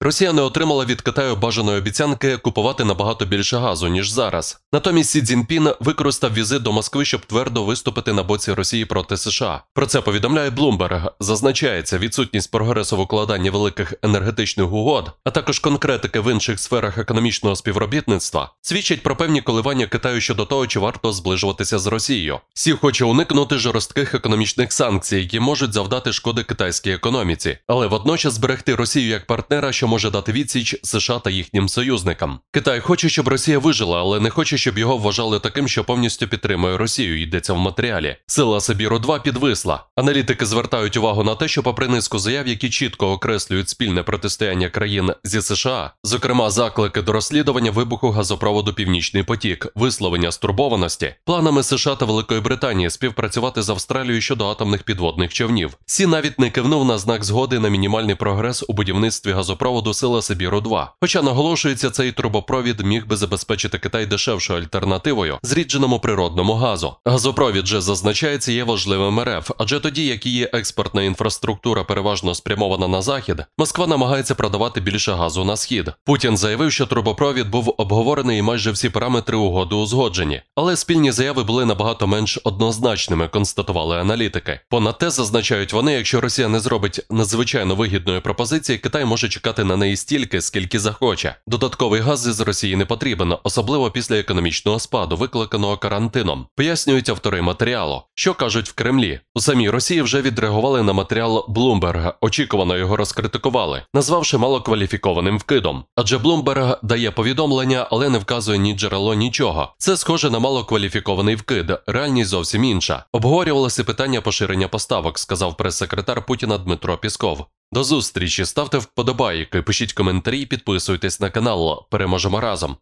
Росія не отримала від Китаю бажаної обіцянки купувати набагато більше газу ніж зараз. Натомість Сі Цзіньпін використав візит до Москви, щоб твердо виступити на боці Росії проти США. Про це повідомляє Блумберг. Зазначається, відсутність прогресу в укладанні великих енергетичних угод, а також конкретики в інших сферах економічного співробітництва, свідчать про певні коливання Китаю щодо того, чи варто зближуватися з Росією. Сі хоче уникнути жорстких економічних санкцій, які можуть завдати шкоди китайській економіці, але водночас зберегти Росію як партнера. що що може дати відсіч США та їхнім союзникам. Китай хоче, щоб Росія вижила, але не хоче, щоб його вважали таким, що повністю підтримує Росію. Йдеться в матеріалі. Сила Сибіру 2 підвисла. Аналітики звертають увагу на те, що, попри низку заяв, які чітко окреслюють спільне протистояння країн зі США, зокрема заклики до розслідування вибуху газопроводу Північний потік, висловлення стурбованості, планами США та Великої Британії співпрацювати з Австралією щодо атомних підводних човнів. Сі навіть не кивнув на знак згоди на мінімальний прогрес у будівництві газопроводу трубопроводу Сила Сибіру 2. Хоча наголошується, цей трубопровід міг би забезпечити Китай дешевшою альтернативою зрідженому природному газу. Газопровід же зазначається є важливим РФ, адже тоді, як її експортна інфраструктура переважно спрямована на захід, Москва намагається продавати більше газу на схід. Путін заявив, що трубопровід був обговорений і майже всі параметри угоди узгоджені, але спільні заяви були набагато менш однозначними, констатували аналітики. Понад те зазначають вони, якщо Росія не зробить надзвичайно вигідної пропозиції, Китай може чекати на неї стільки, скільки захоче. Додатковий газ із Росії не потрібен, особливо після економічного спаду, викликаного карантином. Пояснюють автори матеріалу, що кажуть в Кремлі. У самій Росії вже відреагували на матеріал Блумберга. Очікувано його розкритикували, назвавши малокваліфікованим вкидом. Адже Блумберг дає повідомлення, але не вказує ні джерело, нічого. Це схоже на малокваліфікований вкид, реальність зовсім інша. Обговорювалося питання поширення поставок, сказав прес-секретар Путіна Дмитро Пісков. До зустрічі, ставте вподобайки, пишіть коментарі, підписуйтесь на канал. Переможемо разом!